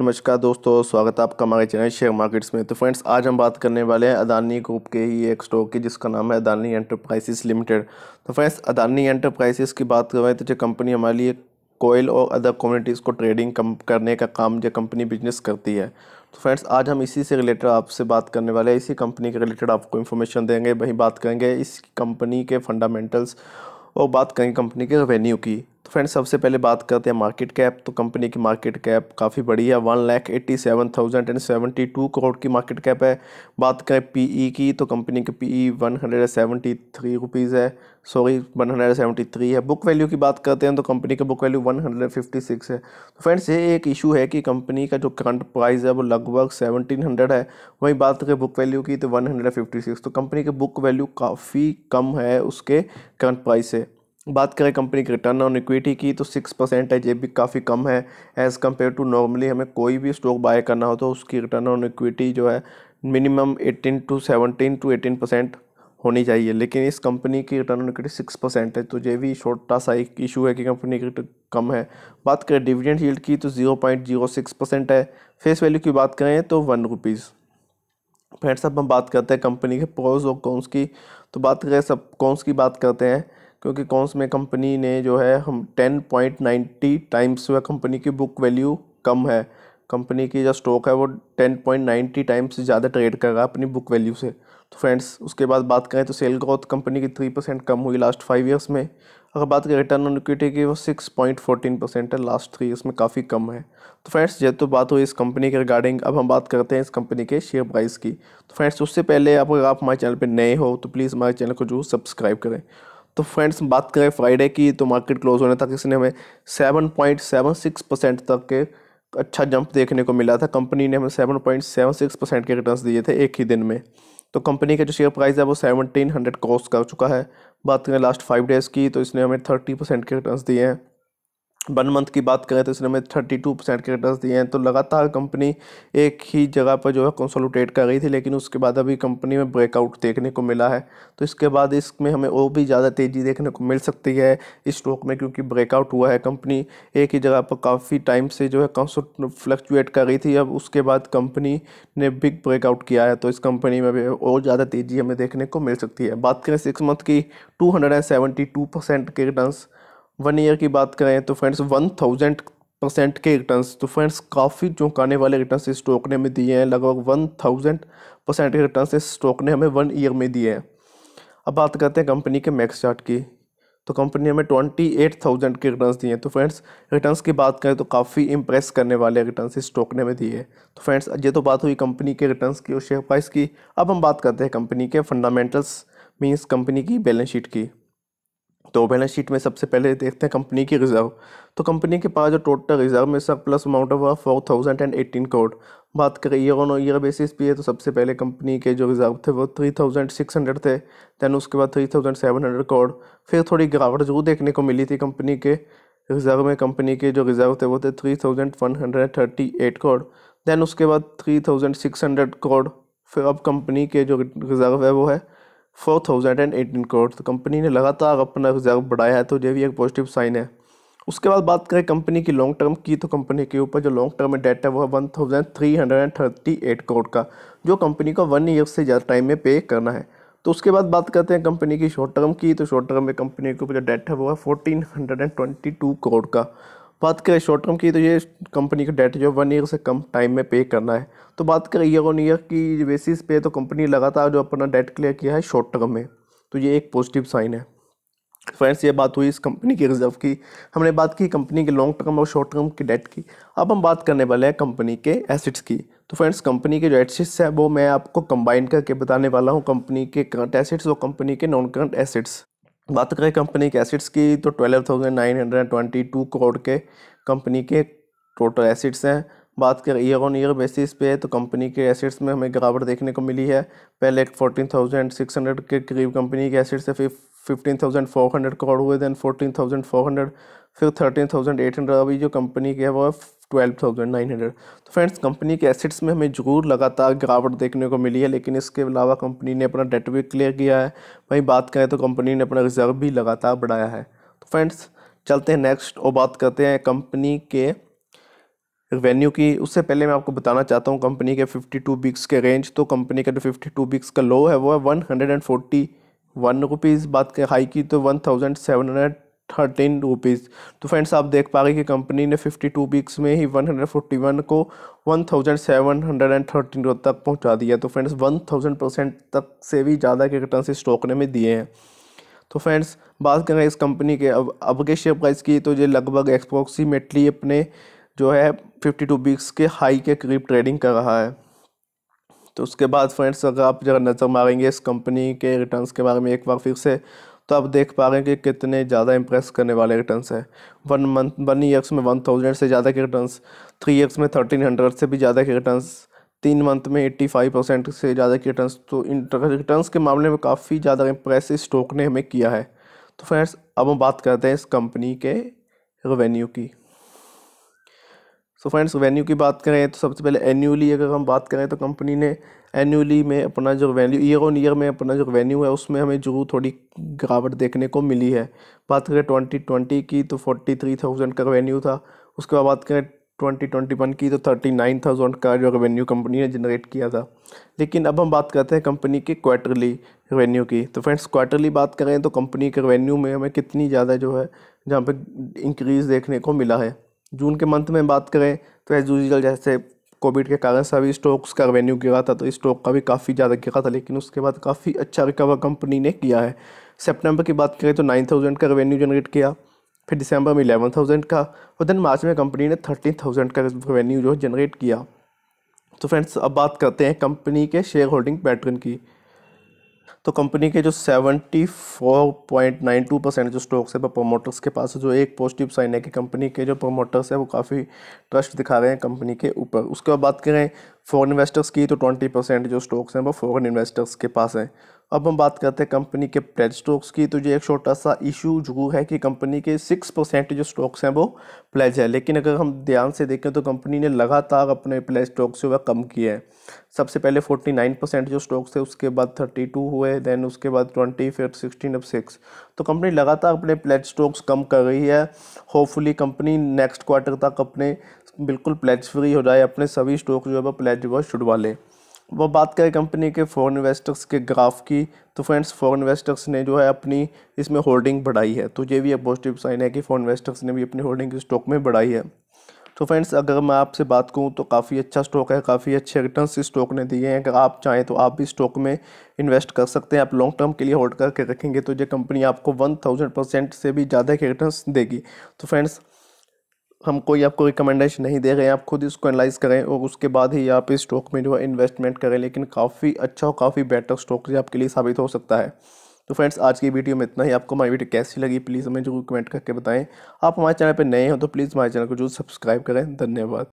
नमस्कार दोस्तों स्वागत है आपका हमारे चैनल शेयर मार्केट्स में तो फ्रेंड्स आज हम बात करने वाले हैं अदानी ग्रुप के ही एक स्टॉक की जिसका नाम है अदानी एंटरप्राइजेस लिमिटेड तो फ्रेंड्स अदानी एंटरप्राइजेस की बात करें तो जो कंपनी हमारे लिए कोयल और अदर कम्युनिटीज़ को ट्रेडिंग कम करने का काम जो कंपनी बिजनेस करती है तो फ्रेंड्स आज हम इसी से रिलेटेड आपसे बात करने वाले हैं इसी कंपनी के रिलेटेड आपको इन्फॉर्मेशन देंगे वहीं बात करेंगे इस कंपनी के फंडामेंटल्स और बात करेंगे कंपनी के रेवेन्यू की तो फ्रेंड्स सबसे पहले बात करते हैं मार्केट कैप तो कंपनी की मार्केट कैप काफ़ी बड़ी है one lakh eighty seven thousand and seventy two crore की मार्केट कैप है बात करें पीई e की तो कंपनी की PE one hundred seventy three rupees है sorry one hundred seventy three है बुक वैल्यू की बात करते हैं तो कंपनी का book value one hundred fifty six है तो फ्रेंड्स ये एक इशू है कि कंपनी का जो करंट प्राइस है वो लगभग सेवनटीन हंड्रेड है वहीं बात करें बुक वैल्यू की तो वन हंड्रेड फिफ्टी सिक्स तो कंपनी की बुक वैल्यू काफ़ी कम है उसके करंट प्राइस से बात करें कंपनी के रिटर्न ऑन इक्विटी की तो सिक्स परसेंट है ये भी काफ़ी कम है एज़ कम्पेयर टू नॉर्मली हमें कोई भी स्टॉक बाय करना हो तो उसकी रिटर्न ऑन इक्विटी जो है minimum eighteen to seventeen to eighteen percent होनी चाहिए लेकिन इस कंपनी की return on equity six percent है तो ये भी छोटा सा एक इशू है कि कंपनी की कम है बात करें डिविडेंड यील्ड की तो zero point zero six percent है फेस वैल्यू की बात करें तो वन रुपीज़ फ्रेंड्स अब हम बात करते हैं कंपनी के प्रोज और कॉन्स की तो बात करें सब कॉन्स की बात करते हैं क्योंकि कौनस में कंपनी ने जो है हम टेन पॉइंट नाइन्टी टाइम्स वह कंपनी की बुक वैल्यू कम है कंपनी की जो स्टॉक है वो टेन पॉइंट नाइन्टी टाइम्स ज़्यादा ट्रेड कर रहा है अपनी बुक वैल्यू से तो फ्रेंड्स उसके बाद बात करें तो सेल ग्रोथ कंपनी की थ्री परसेंट कम हुई लास्ट फाइव ईयर्स में अगर बात करें रिटर्न ऑन इक्विटी की वो सिक्स पॉइंट फोर्टीन परसेंट है लास्ट थ्री ईयर्स में काफ़ी कम है तो फ्रेंड्स जब तो बात हुई इस कंपनी के रिगार्डिंग अब हम बात करते हैं इस कंपनी के शेयर प्राइस की तो फ्रेंड्स उससे पहले आप अगर आप हमारे चैनल पर नए हो तो प्लीज़ हमारे चैनल को जरूर सब्सक्राइब करें तो फ्रेंड्स बात करें फ्राइडे की तो मार्केट क्लोज होने तक इसने हमें seven point seven six percent तक के अच्छा जंप देखने को मिला था कंपनी ने हमें seven point seven six percent के रिटर्न दिए थे एक ही दिन में तो कंपनी का जो शेयर प्राइस है वो सेवनटीन हंड्रेड क्रॉस कर चुका है बात करें लास्ट फाइव डेज़ की तो इसने हमें थर्टी परसेंट के रिटर्न दिए हैं वन मंथ की बात करें तो इसने हमें थर्टी टू परसेंट के रिटर्न दिए हैं तो लगातार कंपनी एक ही जगह पर जो है कंसोलिडेट कर रही थी लेकिन उसके बाद अभी कंपनी में ब्रेकआउट देखने को मिला है तो इसके बाद इसमें हमें और भी ज़्यादा तेज़ी देखने को मिल सकती है इस स्टॉक में क्योंकि ब्रेकआउट हुआ है कंपनी एक ही जगह पर काफ़ी टाइम से जो है फ्लक्चुएट कर रही थी अब उसके बाद कंपनी ने बिग ब्रेकआउट किया है तो इस कंपनी में भी और ज़्यादा तेज़ी हमें देखने को मिल सकती है बात करें सिक्स मंथ की टू के रिटर्न वन ईयर की बात करें तो फ्रेंड्स वन थाउजेंड परसेंट के रिटर्न्स तो फ्रेंड्स काफ़ी चौंकाने वाले रिटर्न्स इस स्टॉक ने हमें दिए हैं लगभग वन थाउजेंड परसेंट के रिटर्न्स इस स्टॉक ने हमें वन ईयर में दिए हैं अब बात करते हैं कंपनी के मैक्स चार्ट की तो कंपनी हमें ट्वेंटी एट थाउजेंड के रिटर्न दिए हैं तो फ्रेंड्स रिटर्न्स की बात करें तो काफ़ी इंप्रेस करने वाले रिटर्न्स इस स्टॉक ने हमें दिए तो फ्रेंड्स ये तो बात हुई कंपनी के रिटर्न्स की और शेयर प्राइस की अब हम बात करते हैं कंपनी के फंडामेंटल्स मीन्स कंपनी की बैलेंस शीट की तो बैलेंस शीट में सबसे पहले देखते हैं कंपनी की रिजर्व तो कंपनी के पास जो टोटल रिजर्व में सर प्लस अमाउंट हुआ four thousand and eighteen crore बात करें ईयर ऑन ईयर बेसिस पे तो सबसे पहले कंपनी के जो रिजर्व थे वो थ्री थाउजेंड सिक्स हंड्रेड थे दैन उसके बाद three thousand seven hundred crore फिर थोड़ी गिरावट जरूर देखने को मिली थी कंपनी के रिजर्व में कंपनी के जो रिजर्व थे वो थे three thousand one hundred thirty eight crore then उसके बाद three thousand six hundred crore फिर अब कंपनी के जो रिजर्व है वो है four thousand and eighteen crore तो कंपनी ने लगातार अपना रिजर्व बढ़ाया है तो ये भी एक पॉजिटिव साइन है उसके बाद बात करें कंपनी की लॉन्ग टर्म की तो कंपनी के ऊपर जो लॉन्ग टर्म में डेट है वो है one thousand three hundred and thirty eight crore का जो कंपनी को वन ईयर से ज़्यादा टाइम में पे करना है तो उसके बाद बात करते हैं कंपनी की शॉर्ट टर्म की तो शॉर्ट टर्म में कंपनी के ऊपर जो डेट है वो है fourteen hundred and twenty two crore का बात करें शॉर्ट टर्म की तो ये कंपनी का डेट जो वन ईयर से कम टाइम में पे करना है तो बात करें ईयर ऑन ईयर की बेसिस पे तो कंपनी लगातार जो अपना डेट क्लियर किया है शॉर्ट टर्म में तो ये एक पॉजिटिव साइन है फ्रेंड्स ये बात हुई इस कंपनी के रिजर्व की हमने बात की कंपनी के लॉन्ग टर्म और शॉर्ट टर्म की डेट की अब हम बात करने वाले हैं कंपनी के एसिड्स की तो फ्रेंड्स कंपनी के जो एसिड्स हैं वो मैं आपको कंबाइन करके बताने वाला हूँ कंपनी के करंट एसिड्स और कंपनी के नॉन करंट एसिड्स बात करें कंपनी के एसिड्स की तो twelve thousand nine hundred twenty two crore के कंपनी के टोटल एसिड्स हैं बात करें ईयर ऑन ईयर बेसिस पे तो कंपनी के एसिड्स में हमें गिरावट देखने को मिली है पहले एक फोर्टीन थाउजेंड सिक्स हंड्रेड के करीब कंपनी के एसिड्स से fifteen thousand four hundred crore हुए then fourteen thousand four hundred फिर थर्टीन थाउजेंड एट हंड्रेड अभी जो कंपनी के है वो ट्वेल्व थाउजेंड नाइन हंड्रेड तो फ्रेंड्स कंपनी के एसेट्स में हमें जरूर लगातार गिरावट देखने को मिली है लेकिन इसके अलावा कंपनी ने अपना डेट भी क्लियर किया है वहीं बात करें तो कंपनी ने अपना रिजर्व भी लगातार बढ़ाया है तो फ्रेंड्स चलते हैं नेक्स्ट और बात करते हैं कंपनी के रेवेन्यू की उससे पहले मैं आपको बताना चाहता हूँ कंपनी के टू बिक्स के रेंज तो कंपनी का जो टू बिक्स का लो है वो है one hundred and forty one rupees बात करें हाई की तो one thousand seven hundred thirteen rupees तो फ्रेंड्स आप देख पा रहे कि कंपनी ने फिफ्टी टू वीक्स में ही वन हंड्रेड फोर्टी वन को one thousand seven hundred and thirteen तक पहुंचा दिया तो फ्रेंड्स वन थाउजेंड परसेंट तक से भी ज़्यादा के रिटर्न इस स्टॉक ने में दिए हैं तो फ्रेंड्स बात करें इस कंपनी के अब अब के शेयर प्राइस की तो ये लगभग एक्सप्रोक्सीमेटली अपने जो है फिफ्टी टू वीक्स के हाई के करीब ट्रेडिंग कर रहा है तो उसके बाद फ्रेंड्स अगर आप जरा नज़र मारेंगे इस कंपनी के रिटर्न्स के बारे में एक बार फिर से तो आप देख पा रहे हैं कि कितने ज़्यादा इंप्रेस करने वाले रिटर्न्स हैं वन मंथ वन ईयर्स में वन थाउजेंड से ज़्यादा के रिटर्न्स थ्री ईयर्स में थर्टीन हंड्रेड से भी ज़्यादा के रिटर्न्स तीन मंथ में एट्टी फाइव परसेंट से ज़्यादा के रिटर्न्स तो इन रिटर्न्स के मामले में काफ़ी ज़्यादा इम्प्रेस इस स्टॉक ने हमें किया है तो फ्रेंड्स अब हम बात करते हैं इस कंपनी के रेवेन्यू की सो फ्रेंड्स वैन्यू की बात करें तो सबसे पहले एनुअली अगर हम बात करें तो कंपनी ने एनुअली में अपना जो वैल्यू ईयर ऑन ईयर में अपना जो रेवेन्यू है उसमें हमें जरूर थोड़ी गिरावट देखने को मिली है बात करें ट्वेंटी ट्वेंटी की तो फोर्टी थ्री थाउजेंड का रेवेन्यू था उसके बाद बात करें ट्वेंटी ट्वेंटी वन की तो थर्टी नाइन थाउजेंड का जो रेवेन्यू कंपनी ने जनरेट किया था लेकिन अब हम बात करते हैं कंपनी के क्वार्टरली रेवेन्यू की तो फ्रेंड्स क्वार्टरली बात करें तो कंपनी के रेवेन्यू में हमें कितनी ज़्यादा जो है जहाँ पर इंक्रीज़ देखने को मिला है जून के मंथ में बात करें तो एज यूजल जैसे कोविड के कारण सभी स्टॉक्स का रेवेन्यू गिरा था तो इस स्टॉक का भी काफ़ी ज़्यादा गिरा था लेकिन उसके बाद काफ़ी अच्छा रिकवर कंपनी ने किया है सितंबर की बात करें तो नाइन थाउजेंड का रेवेन्यू जनरेट किया फिर दिसंबर में इलेवन थाउजेंड का और देन मार्च में कंपनी ने थर्टीन थाउजेंड का रेवेन्यू जो है जनरेट किया तो फ्रेंड्स अब बात करते हैं कंपनी के शेयर होल्डिंग पैटर्न की तो कंपनी के जो 74.92 परसेंट जो स्टॉक्स है वो प्रोमोटर्स के पास जो एक पॉजिटिव साइन है कि कंपनी के जो प्रोमोटर्स है वो काफ़ी ट्रस्ट दिखा रहे हैं कंपनी के ऊपर उसके बाद बात करें फॉरेन इन्वेस्टर्स की तो 20 परसेंट जो स्टॉक्स हैं वो फॉरेन इन्वेस्टर्स के पास हैं अब हम बात करते हैं कंपनी के प्लेज स्टॉक्स की तो ये एक छोटा सा इशू जो है कि कंपनी के सिक्स परसेंट जो स्टॉक्स हैं वो प्लेज है लेकिन अगर हम ध्यान से देखें तो कंपनी ने लगातार अपने प्लेज स्टॉक्स जो है कम किए हैं सबसे पहले फोर्टी नाइन परसेंट जो स्टॉक्स थे उसके बाद थर्टी टू हुए देन उसके बाद ट्वेंटी फिर सिक्सटीन अब सिक्स तो कंपनी लगातार अपने प्लेज स्टॉक्स कम कर रही है होपफुली कंपनी नेक्स्ट क्वार्टर तक अपने बिल्कुल प्लेज फ्री हो जाए अपने सभी स्टॉक जो है वो प्लेज वो छुड़वा लें वो बात करें कंपनी के फॉरेन इन्वेस्टर्स के ग्राफ की तो फ्रेंड्स फॉरेन इन्वेस्टर्स ने जो है अपनी इसमें होल्डिंग बढ़ाई है तो ये भी एक पॉजिटिव साइन है कि फॉरेन इन्वेस्टर्स ने भी अपनी होल्डिंग स्टॉक में बढ़ाई है तो फ्रेंड्स अगर मैं आपसे बात करूँ तो काफ़ी अच्छा स्टॉक है काफ़ी अच्छे रिटर्न इस स्टॉक ने दिए हैं अगर आप चाहें तो आप भी स्टॉक में इन्वेस्ट कर सकते हैं आप लॉन्ग टर्म के लिए होल्ड करके रखेंगे तो ये कंपनी आपको वन थाउजेंड परसेंट से भी ज़्यादा के रिटर्न देगी तो फ्रेंड्स हम कोई आपको रिकमेंडेशन नहीं दे रहे हैं आप खुद इसको एनालाइज करें और उसके बाद ही आप इस स्टॉक में जो है इन्वेस्टमेंट करें लेकिन काफ़ी अच्छा और काफ़ी बेटर स्टॉक ये आपके लिए साबित हो सकता है तो फ्रेंड्स आज की वीडियो में इतना ही आपको हमारी वीडियो कैसी लगी प्लीज़ हमें जरूर कमेंट करके बताएं आप हमारे चैनल पर नए हो तो प्लीज़ हमारे चैनल को जरूर सब्सक्राइब करें धन्यवाद